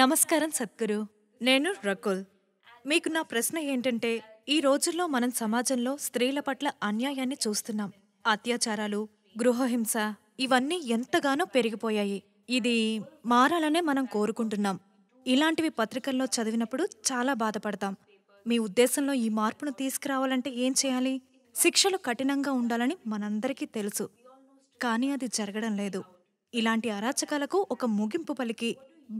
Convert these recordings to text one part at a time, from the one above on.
నమస్కారం సద్గురు నేను రకుల్ మీకు నా ప్రశ్న ఏంటంటే ఈ రోజుల్లో మనం సమాజంలో స్త్రీల పట్ల అన్యాయాన్ని చూస్తున్నాం అత్యాచారాలు గృహహింస ఇవన్నీ ఎంతగానో పెరిగిపోయాయి ఇది మారాలనే మనం కోరుకుంటున్నాం ఇలాంటివి పత్రికల్లో చదివినప్పుడు చాలా బాధపడతాం మీ ఉద్దేశంలో ఈ మార్పును తీసుకురావాలంటే ఏం చేయాలి శిక్షలు కఠినంగా ఉండాలని మనందరికీ తెలుసు కానీ అది జరగడం లేదు ఇలాంటి అరాచకాలకు ఒక ముగింపు పలికి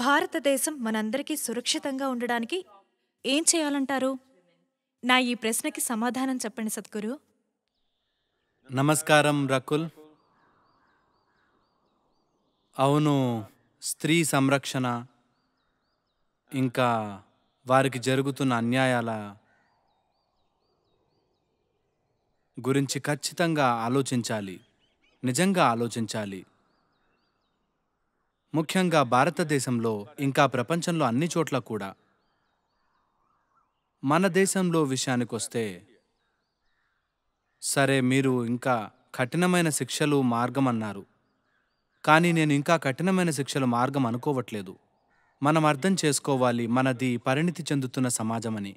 భారతదేశం మనందరికీ సురక్షితంగా ఉండడానికి ఏం చేయాలంటారు నా ఈ ప్రశ్నకి సమాధానం చెప్పండి సద్గురు నమస్కారం రకుల్ అవును స్త్రీ సంరక్షణ ఇంకా వారికి జరుగుతున్న అన్యాయాల గురించి ఖచ్చితంగా ఆలోచించాలి నిజంగా ఆలోచించాలి ముఖ్యంగా భారతదేశంలో ఇంకా ప్రపంచంలో అన్ని చోట్ల కూడా మన దేశంలో విషయానికొస్తే సరే మీరు ఇంకా కఠినమైన శిక్షలు మార్గం అన్నారు కానీ నేను ఇంకా కఠినమైన శిక్షలు మార్గం అనుకోవట్లేదు మనం అర్థం చేసుకోవాలి మనది పరిణితి చెందుతున్న సమాజమని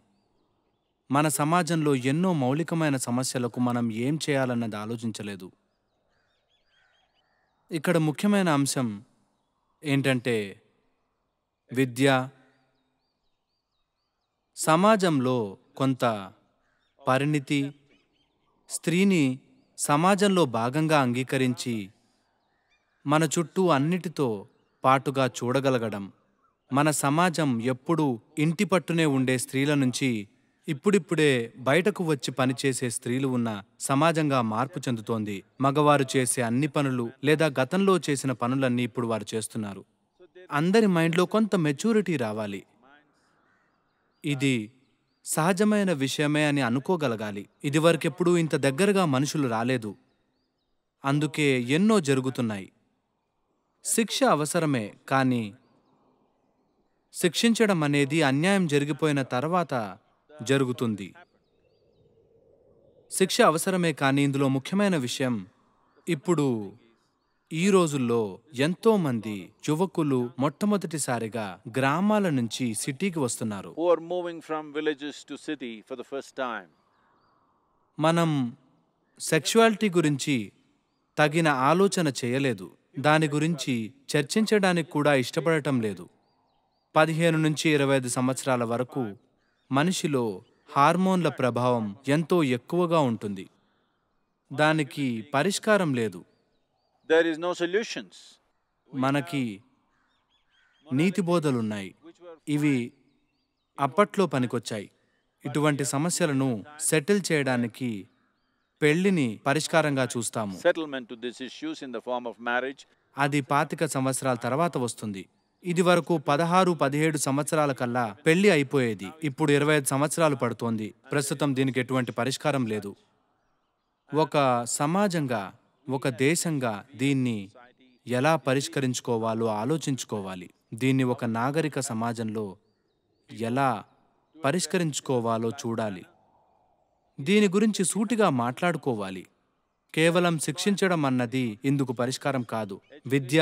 మన సమాజంలో ఎన్నో మౌలికమైన సమస్యలకు మనం ఏం చేయాలన్నది ఆలోచించలేదు ఇక్కడ ముఖ్యమైన అంశం ఏంటంటే విద్య సమాజంలో కొంత పరిణితి స్త్రీని సమాజంలో భాగంగా అంగీకరించి మన చుట్టూ అన్నిటితో పాటుగా చూడగలగడం మన సమాజం ఎప్పుడూ ఇంటి పట్టునే ఉండే స్త్రీల నుంచి ఇప్పుడిప్పుడే బయటకు వచ్చి పనిచేసే స్త్రీలు ఉన్న సమాజంగా మార్పు చెందుతోంది మగవారు చేసే అన్ని పనులు లేదా గతంలో చేసిన పనులన్నీ ఇప్పుడు వారు చేస్తున్నారు అందరి మైండ్లో కొంత మెచ్యూరిటీ రావాలి ఇది సహజమైన విషయమే అని అనుకోగలగాలి ఇదివరకెప్పుడూ ఇంత దగ్గరగా మనుషులు రాలేదు అందుకే ఎన్నో జరుగుతున్నాయి శిక్ష అవసరమే కానీ శిక్షించడం అనేది అన్యాయం జరిగిపోయిన తర్వాత జరుగుతుంది శిక్ష అవసరమే కానీ ఇందులో ముఖ్యమైన విషయం ఇప్పుడు ఈ రోజుల్లో ఎంతోమంది యువకులు మొట్టమొదటిసారిగా గ్రామాల నుంచి సిటీకి వస్తున్నారు మనం సెక్షువాలిటీ గురించి తగిన ఆలోచన చేయలేదు దాని గురించి చర్చించడానికి కూడా ఇష్టపడటం లేదు పదిహేను నుంచి ఇరవై ఐదు సంవత్సరాల వరకు మనిషిలో హార్మోన్ల ప్రభావం ఎంతో ఎక్కువగా ఉంటుంది దానికి పరిష్కారం లేదు దెర్ నో సొల్యూషన్స్ మనకి నీతి బోధలున్నాయి ఇవి అప్పట్లో పనికొచ్చాయి ఇటువంటి సమస్యలను సెటిల్ చేయడానికి పెళ్లిని పరిష్కారంగా చూస్తాము to this in the form of marriage అది పాతిక సంవత్సరాల తర్వాత వస్తుంది ఇది వరకు పదహారు పదిహేడు సంవత్సరాల కల్లా పెళ్లి అయిపోయేది ఇప్పుడు ఇరవై ఐదు సంవత్సరాలు పడుతోంది ప్రస్తుతం దీనికి ఎటువంటి పరిష్కారం లేదు ఒక సమాజంగా ఒక దేశంగా దీన్ని ఎలా పరిష్కరించుకోవాలో ఆలోచించుకోవాలి దీన్ని ఒక నాగరిక సమాజంలో ఎలా పరిష్కరించుకోవాలో చూడాలి దీని గురించి సూటిగా మాట్లాడుకోవాలి కేవలం శిక్షించడం అన్నది ఇందుకు పరిష్కారం కాదు విద్య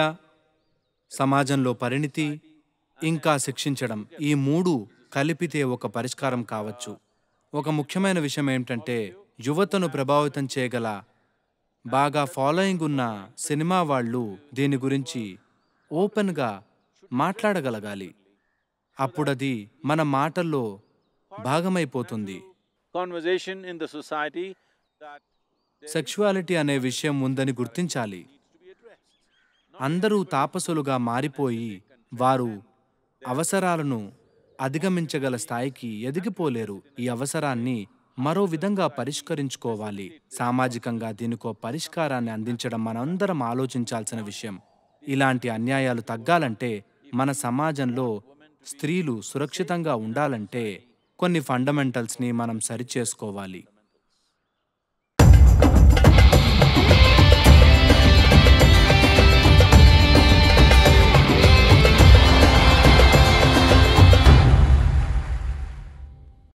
సమాజంలో పరిణితి ఇంకా శిక్షించడం ఈ మూడు కలిపితే ఒక పరిష్కారం కావచ్చు ఒక ముఖ్యమైన విషయం ఏమిటంటే యువతను ప్రభావితం చేయగల బాగా ఫాలోయింగ్ ఉన్న సినిమా వాళ్ళు దీని గురించి ఓపెన్గా మాట్లాడగలగాలి అప్పుడది మన మాటల్లో భాగమైపోతుంది సెక్షువాలిటీ అనే విషయం ఉందని గుర్తించాలి అందరూ తాపసులుగా మారిపోయి వారు అవసరాలను అధిగమించగల స్థాయికి ఎదిగిపోలేరు ఈ అవసరాన్ని మరో విధంగా పరిష్కరించుకోవాలి సామాజికంగా దీనికో పరిష్కారాన్ని అందించడం మనందరం ఆలోచించాల్సిన విషయం ఇలాంటి అన్యాయాలు తగ్గాలంటే మన సమాజంలో స్త్రీలు సురక్షితంగా ఉండాలంటే కొన్ని ఫండమెంటల్స్ని మనం సరిచేసుకోవాలి